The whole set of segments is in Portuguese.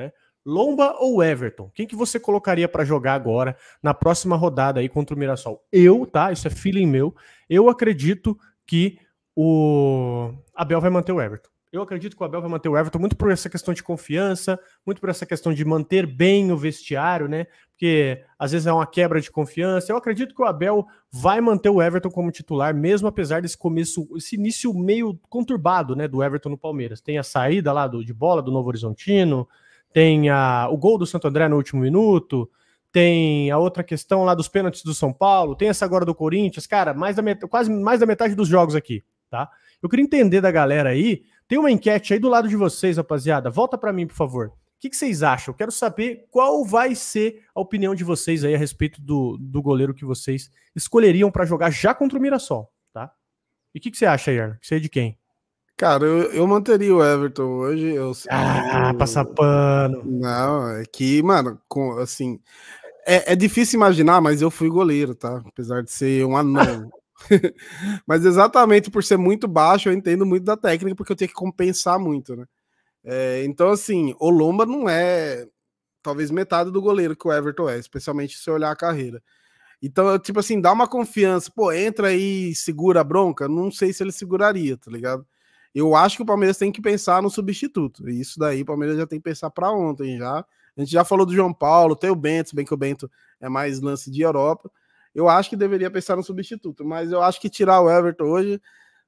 Né? Lomba ou Everton? Quem que você colocaria para jogar agora na próxima rodada aí contra o Mirassol? Eu, tá? Isso é feeling meu. Eu acredito que o Abel vai manter o Everton. Eu acredito que o Abel vai manter o Everton muito por essa questão de confiança, muito por essa questão de manter bem o vestiário, né? Porque às vezes é uma quebra de confiança. Eu acredito que o Abel vai manter o Everton como titular, mesmo apesar desse começo, esse início meio conturbado, né, do Everton no Palmeiras. Tem a saída lá do, de bola do Novo Horizontino, tem a, o gol do Santo André no último minuto, tem a outra questão lá dos pênaltis do São Paulo, tem essa agora do Corinthians, cara, mais da metade, quase mais da metade dos jogos aqui, tá? Eu queria entender da galera aí, tem uma enquete aí do lado de vocês, rapaziada, volta para mim, por favor. O que, que, vocês acham? Eu quero saber qual vai ser a opinião de vocês aí a respeito do, do goleiro que vocês escolheriam para jogar já contra o Mirassol, tá? E o que, que, você acha, Ian? Você é de quem? Cara, eu, eu manteria o Everton hoje. Eu, ah, eu, passar pano. Não, é que, mano, com, assim. É, é, difícil imaginar, mas eu fui goleiro, tá? Apesar de ser um anão. mas exatamente por ser muito baixo, eu entendo muito da técnica, porque eu tenho que compensar muito, né? É, então, assim, o Lomba não é talvez metade do goleiro que o Everton é, especialmente se olhar a carreira. Então, tipo assim, dá uma confiança, pô, entra aí, segura a bronca. Não sei se ele seguraria, tá ligado? Eu acho que o Palmeiras tem que pensar no substituto. E isso daí o Palmeiras já tem que pensar para ontem já. A gente já falou do João Paulo, tem o Bento, se bem que o Bento é mais lance de Europa. Eu acho que deveria pensar no substituto, mas eu acho que tirar o Everton hoje,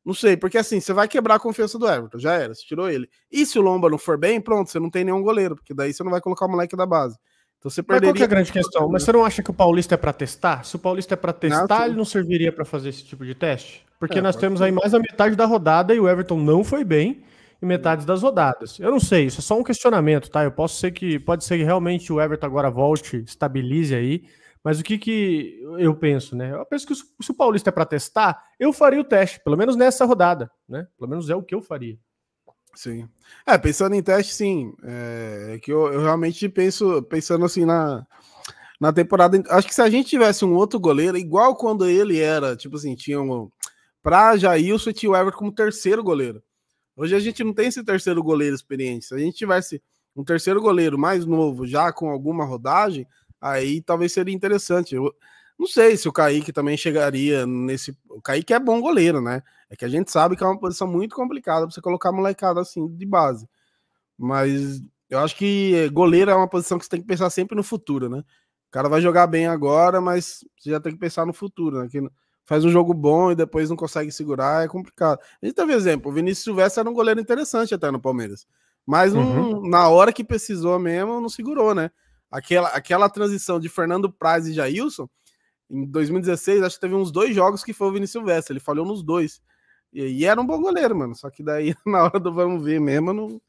não sei, porque assim, você vai quebrar a confiança do Everton, já era, você tirou ele. E se o Lomba não for bem, pronto, você não tem nenhum goleiro, porque daí você não vai colocar o moleque da base. Então você perderia. Mas qual é a grande questão? Mas você não acha que o Paulista é para testar? Se o Paulista é para testar, não, ele não serviria para fazer esse tipo de teste? Porque é, nós temos aí mais da metade da rodada e o Everton não foi bem em metades das rodadas. Eu não sei, isso é só um questionamento, tá? Eu posso ser que pode ser que realmente o Everton agora volte, estabilize aí, mas o que que eu penso, né? Eu penso que se o Paulista é para testar, eu faria o teste, pelo menos nessa rodada, né? Pelo menos é o que eu faria. Sim. É, pensando em teste, sim. É, é que eu, eu realmente penso, pensando assim na, na temporada. Acho que se a gente tivesse um outro goleiro, igual quando ele era, tipo assim, tinha um, para Jailson e o Everton como terceiro goleiro. Hoje a gente não tem esse terceiro goleiro experiente. Se a gente tivesse um terceiro goleiro mais novo, já com alguma rodagem, aí talvez seria interessante. Eu não sei se o Kaique também chegaria nesse. O Kaique é bom goleiro, né? É que a gente sabe que é uma posição muito complicada para você colocar molecada assim de base. Mas eu acho que goleiro é uma posição que você tem que pensar sempre no futuro, né? O cara vai jogar bem agora, mas você já tem que pensar no futuro, né? Que faz um jogo bom e depois não consegue segurar, é complicado. A gente teve exemplo, o Vinícius Silvestre era um goleiro interessante até no Palmeiras, mas uhum. na hora que precisou mesmo, não segurou, né? Aquela, aquela transição de Fernando Praz e Jailson, em 2016, acho que teve uns dois jogos que foi o Vinícius Silvestre, ele falhou nos dois. E, e era um bom goleiro, mano, só que daí na hora do vamos ver mesmo, não,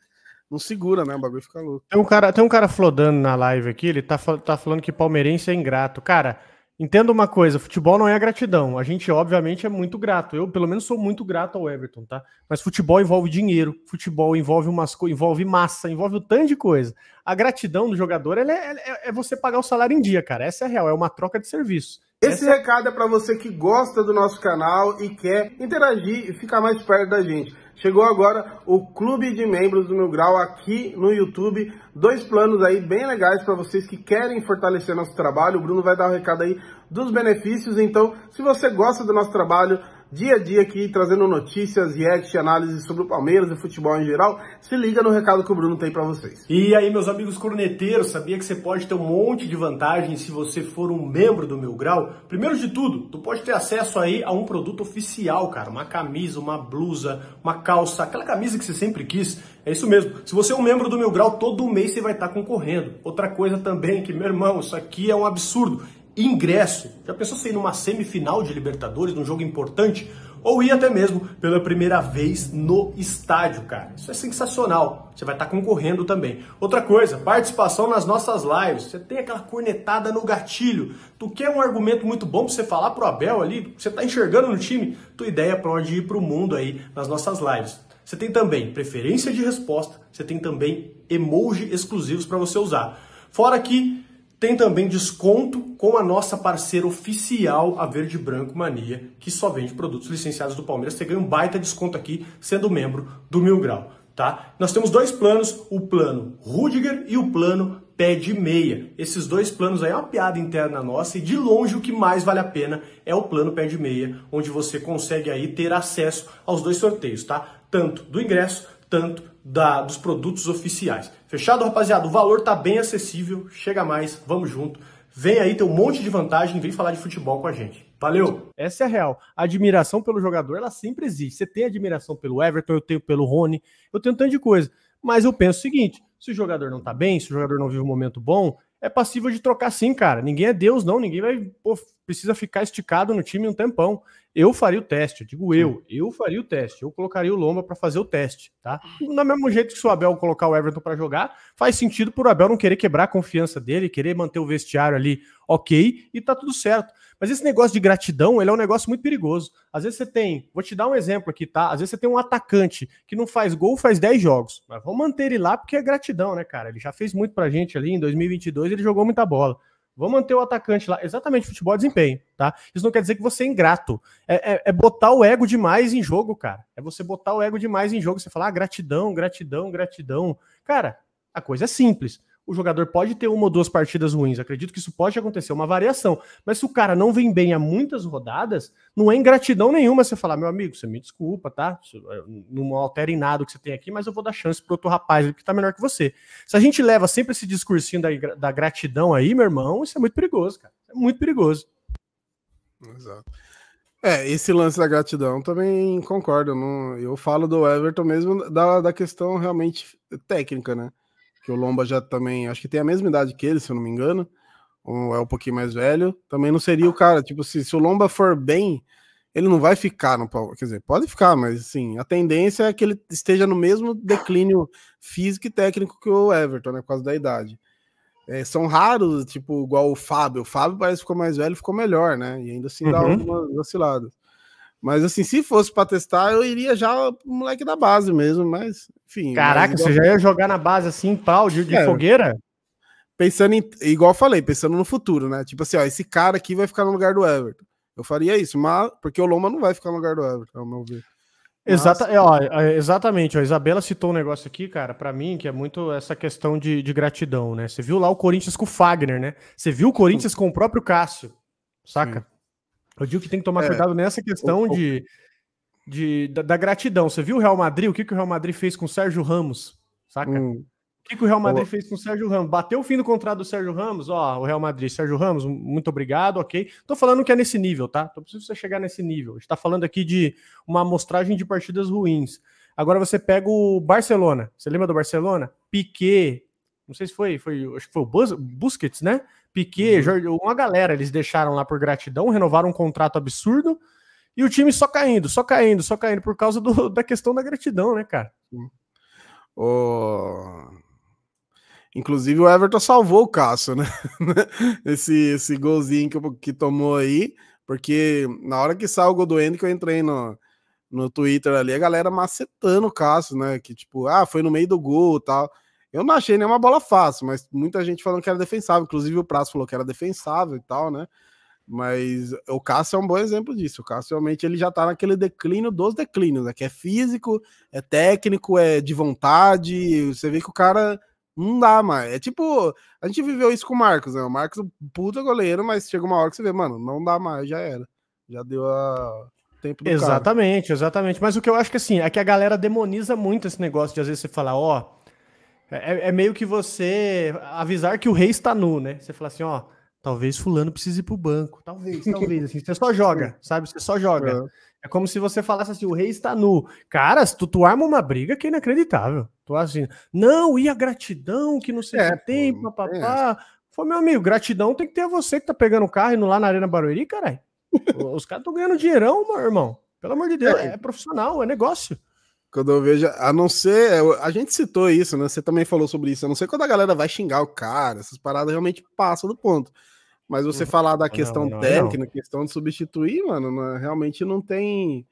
não segura, né? O bagulho fica louco. Tem um cara, tem um cara flodando na live aqui, ele tá, tá falando que palmeirense é ingrato. Cara, Entenda uma coisa, futebol não é gratidão. A gente, obviamente, é muito grato. Eu, pelo menos, sou muito grato ao Everton, tá? Mas futebol envolve dinheiro, futebol envolve umas envolve massa, envolve um tanto de coisa. A gratidão do jogador é, é, é, você pagar o salário em dia, cara. Essa é a real, é uma troca de serviço. Esse Essa... É recado é para você que gosta do nosso canal e quer interagir e ficar mais perto da gente. Chegou agora o clube de membros do Mil Grau aqui no YouTube. Dois planos aí bem legais para vocês que querem fortalecer nosso trabalho. O Bruno vai dar o um recado aí dos benefícios. Então, se você gosta do nosso trabalho, dia a dia aqui, trazendo notícias, react, análises sobre o Palmeiras e futebol em geral. Se liga no recado que o Bruno tem para vocês. E aí, meus amigos corneteiros, sabia que você pode ter um monte de vantagens se você for um membro do Meu Grau? Primeiro de tudo, tu pode ter acesso aí a um produto oficial, cara, uma camisa, uma blusa, uma calça, aquela camisa que você sempre quis. É isso mesmo. Se você é um membro do Meu Grau, todo mês você vai estar tá concorrendo. Outra coisa também é que, meu irmão, isso aqui é um absurdo ingresso. Já pensou se ir numa semifinal de Libertadores, num jogo importante? Ou ir até mesmo pela primeira vez no estádio, cara. Isso é sensacional. Você vai estar tá concorrendo também. Outra coisa, participação nas nossas lives. Você tem aquela cornetada no gatilho. Tu quer um argumento muito bom para você falar pro Abel ali? Você tá enxergando no time? Tua ideia onde ir pro mundo aí nas nossas lives. Você tem também preferência de resposta, você tem também emoji exclusivos para você usar. Fora que tem também desconto com a nossa parceira oficial, a Verde Branco Mania, que só vende produtos licenciados do Palmeiras. Você ganha um baita desconto aqui sendo membro do Mil Grau. Tá? Nós temos dois planos, o plano Rudiger e o plano pé de meia. Esses dois planos aí é uma piada interna nossa e de longe o que mais vale a pena é o plano pé de meia, onde você consegue aí ter acesso aos dois sorteios, tá? Tanto do ingresso, tanto da, dos produtos oficiais. Fechado, rapaziada? O valor tá bem acessível. Chega mais, vamos junto. Vem aí, tem um monte de vantagem, vem falar de futebol com a gente. Valeu! Essa é a real. A admiração pelo jogador, ela sempre existe. Você tem admiração pelo Everton, eu tenho pelo Rony, eu tenho um tanto de coisa. Mas eu penso o seguinte, se o jogador não tá bem, se o jogador não vive um momento bom, é passível de trocar sim, cara. Ninguém é Deus, não. Ninguém vai pô, precisa ficar esticado no time um tempão. Eu faria o teste, eu digo eu, eu faria o teste, eu colocaria o Lomba para fazer o teste, tá? Do mesmo jeito que o Abel colocar o Everton para jogar, faz sentido por Abel não querer quebrar a confiança dele, querer manter o vestiário ali ok e tá tudo certo. Mas esse negócio de gratidão, ele é um negócio muito perigoso. Às vezes você tem, vou te dar um exemplo aqui, tá? Às vezes você tem um atacante que não faz gol, faz 10 jogos, mas vamos manter ele lá porque é gratidão, né, cara? Ele já fez muito pra gente ali em 2022, ele jogou muita bola. Vou manter o atacante lá. Exatamente, futebol é desempenho, tá? Isso não quer dizer que você é ingrato. É, é, é, botar o ego demais em jogo, cara. É você botar o ego demais em jogo. Você falar ah, gratidão, gratidão, gratidão. Cara, a coisa é simples o jogador pode ter uma ou duas partidas ruins. Acredito que isso pode acontecer, é uma variação. Mas se o cara não vem bem há muitas rodadas, não é ingratidão nenhuma você falar, meu amigo, você me desculpa, tá? Não altera em nada o que você tem aqui, mas eu vou dar chance para outro rapaz que tá melhor que você. Se a gente leva sempre esse discursinho da, da gratidão aí, meu irmão, isso é muito perigoso, cara. É muito perigoso. Exato. É, esse lance da gratidão também concordo. Não, eu falo do Everton mesmo da, da questão realmente técnica, né? que o Lomba já também, acho que tem a mesma idade que ele, se eu não me engano, ou é um pouquinho mais velho, também não seria o cara. Tipo, se, se o Lomba for bem, ele não vai ficar no Power. Quer dizer, pode ficar, mas assim, a tendência é que ele esteja no mesmo declínio físico e técnico que o Everton, né? Por causa da idade. É, são raros, tipo, igual o Fábio. O Fábio parece que ficou mais velho ficou melhor, né? E ainda assim dá uhum. algumas vaciladas. Mas assim, se fosse para testar, eu iria já pro moleque da base mesmo, mas enfim. Caraca, mas igual... você já ia jogar na base assim, pau, de, de é. fogueira? Pensando em, igual eu falei, pensando no futuro, né? Tipo assim, ó, esse cara aqui vai ficar no lugar do Everton. Eu faria isso, mas porque o Loma não vai ficar no lugar do Everton, ao meu ver. Exata, ó, é, exatamente, ó, a Isabela citou um negócio aqui, cara, para mim, que é muito essa questão de, de gratidão, né? Você viu lá o Corinthians com o Fagner, né? Você viu o Corinthians com o próprio Cássio, saca? Sim. Eu digo que tem que tomar é, cuidado nessa questão o, de, de da, da, gratidão. Você viu o Real Madrid? O que, que o Real Madrid fez com o Sérgio Ramos? Saca? Hum, o que, que o Real Madrid fez com o Sérgio Ramos? Bateu o fim do contrato do Sérgio Ramos? Ó, o Real Madrid, Sérgio Ramos, muito obrigado, ok. Tô falando que é nesse nível, tá? Então preciso você chegar nesse nível. A gente tá falando aqui de uma amostragem de partidas ruins. Agora você pega o Barcelona. Você lembra do Barcelona? Piquet. Não sei se foi, foi acho que foi o Busquets, né? Piquet, uhum. uma galera, eles deixaram lá por gratidão, renovaram um contrato absurdo e o time só caindo, só caindo, só caindo por causa do, da questão da gratidão, né, cara? Oh... Inclusive o Everton salvou o Cássio, né? esse, esse golzinho que, que tomou aí, porque na hora que saiu o gol do Henrique, eu entrei no, no Twitter ali, a galera macetando o Cássio, né? Que tipo, ah, foi no meio do gol e tal. Eu não achei nenhuma bola fácil, mas muita gente falando que era defensável. Inclusive o Prazo falou que era defensável e tal, né? Mas o Cássio é um bom exemplo disso. O Cássio realmente ele já tá naquele declínio dos declínios, né? Que é físico, é técnico, é de vontade. Você vê que o cara não dá mais. É tipo, a gente viveu isso com o Marcos, né? O Marcos, um puta goleiro, mas chega uma hora que você vê, mano, não dá mais, já era. Já deu a tempo do Exatamente, cara. exatamente. Mas o que eu acho que assim, é que a galera demoniza muito esse negócio de às vezes você falar, ó. Oh, é, é, é, meio que você avisar que o rei está nu, né? Você fala assim, ó, talvez fulano precise ir pro banco, talvez, talvez, assim, você só joga, sabe? Você só joga. É. é. como se você falasse assim, o rei está nu. Cara, se tu, tu arma uma briga que é inacreditável. Tu assim, não, e a gratidão que não sei é, tem, é papapá. É. Foi, meu amigo, gratidão tem que ter a você que tá pegando o carro indo lá na Arena Barueri, caralho. Os caras estão ganhando dinheirão, meu irmão. Pelo amor de Deus, é, é profissional, é negócio. Quando eu vejo, a não ser, é, a gente citou isso, né? Você também falou sobre isso. A não ser quando a galera vai xingar o cara, essas paradas realmente passam do ponto. Mas você hum, falar da questão não, é não, técnica, não. questão de substituir, mano, realmente não tem.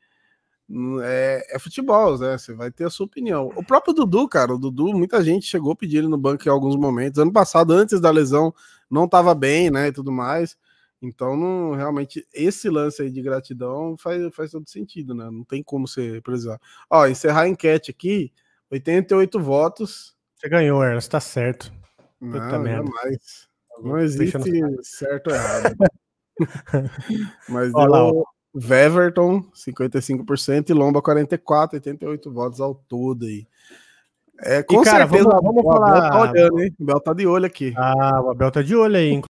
É, é, futebol, né? Você vai ter a sua opinião. O próprio Dudu, cara, o Dudu, muita gente chegou a pedir ele no banco em alguns momentos. Ano passado, antes da lesão, não estava bem, né? E tudo mais. Então, não, realmente, esse lance aí de gratidão faz, faz todo sentido, né? Não tem como você precisar. Ó, encerrar a enquete aqui, 88 votos. Você ganhou, Ernst, tá certo. Não, jamais. Tá não existe certo ou errado. Mas Olha eu, Veverton, 55%, e Lomba, 44%, 88 votos ao todo aí. É, com e, cara, certeza. Vamos, vamos falar. O Abel tá olhando, hein? O Abel tá de olho aqui. Ah, o Abel tá de olho aí,